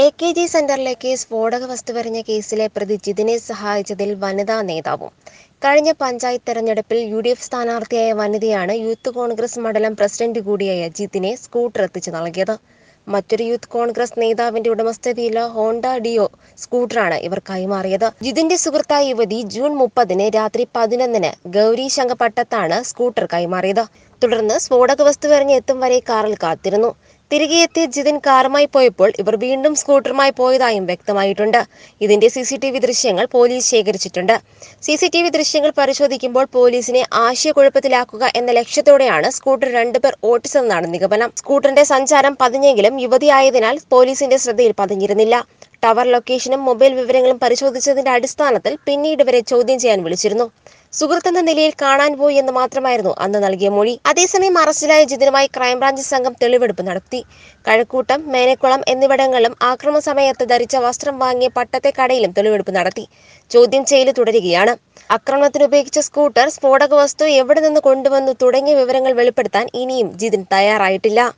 A K G സെന്ററിലേക്ക് സ്ഫോടക വസ്തു എറിഞ്ഞ കേസിലെ പ്രതി ജിതിനെ സഹായിച്ചതിൽ വനിതാ നേതാവും കഴിഞ്ഞ പഞ്ചായത്ത് തെരഞ്ഞെടുപ്പിൽ യു ഡി എഫ് സ്ഥാനാർത്ഥിയായ വനിതയാണ് യൂത്ത് കോൺഗ്രസ് മണ്ഡലം പ്രസിഡന്റ് കൂടിയായ ജിതിനെ സ്കൂട്ടർ എത്തിച്ചു നൽകിയത് മറ്റൊരു യൂത്ത് കോൺഗ്രസ് നേതാവിന്റെ ഉടമസ്ഥതയിലെ ഹോണ്ട ഡിയോ സ്കൂട്ടറാണ് ഇവർ കൈമാറിയത് ജിതിന്റെ സുഹൃത്തായ യുവതി ജൂൺ മുപ്പതിന് രാത്രി പതിനൊന്നിന് ഗൗരി ശങ്കപട്ടത്താണ് സ്കൂട്ടർ കൈമാറിയത് തുടർന്ന് സ്ഫോടക വസ്തു എറിഞ്ഞ് എത്തും വരെ കാറിൽ കാത്തിരുന്നു തിരികെ ജിതിൻ കാറുമായി പോയപ്പോൾ ഇവർ വീണ്ടും സ്കൂട്ടറുമായി പോയതായും വ്യക്തമായിട്ടുണ്ട് ഇതിന്റെ സി സി ടി വി ദൃശ്യങ്ങൾ പോലീസ് ശേഖരിച്ചിട്ടുണ്ട് സി സി ടി വി ദൃശ്യങ്ങൾ പരിശോധിക്കുമ്പോൾ പോലീസിനെ ആശയക്കുഴപ്പത്തിലാക്കുക എന്ന ലക്ഷ്യത്തോടെയാണ് സ്കൂട്ടർ രണ്ടുപേർ ഓട്ടിച്ചതെന്നാണ് നിഗമനം സ്കൂട്ടറിന്റെ സഞ്ചാരം പതിഞ്ഞെങ്കിലും യുവതിയായതിനാൽ പോലീസിന്റെ ശ്രദ്ധയിൽ പതിഞ്ഞിരുന്നില്ല ടവർ ലൊക്കേഷനും മൊബൈൽ വിവരങ്ങളും പരിശോധിച്ചതിന്റെ അടിസ്ഥാനത്തിൽ പിന്നീട് ഇവരെ ചോദ്യം ചെയ്യാൻ വിളിച്ചിരുന്നു സുഹൃത്തെന്ന നിലയിൽ കാണാൻ പോയി എന്ന് മാത്രമായിരുന്നു അന്ന് നൽകിയ മൊഴി അതേസമയം അറസ്റ്റിലായ ജിതിനുമായി ക്രൈംബ്രാഞ്ച് സംഘം തെളിവെടുപ്പ് നടത്തി കഴക്കൂട്ടം മേനക്കുളം എന്നിവിടങ്ങളിലും ആക്രമ സമയത്ത് ധരിച്ച വസ്ത്രം വാങ്ങിയ പട്ടത്തെ കടയിലും തെളിവെടുപ്പ് നടത്തി ചോദ്യം ചെയ്യൽ തുടരുകയാണ് ആക്രമണത്തിന് ഉപയോഗിച്ച സ്കൂട്ടർ സ്ഫോടക വസ്തു എവിടെ നിന്ന് കൊണ്ടുവന്നു തുടങ്ങിയ വിവരങ്ങൾ വെളിപ്പെടുത്താൻ ഇനിയും ജിതിൻ തയ്യാറായിട്ടില്ല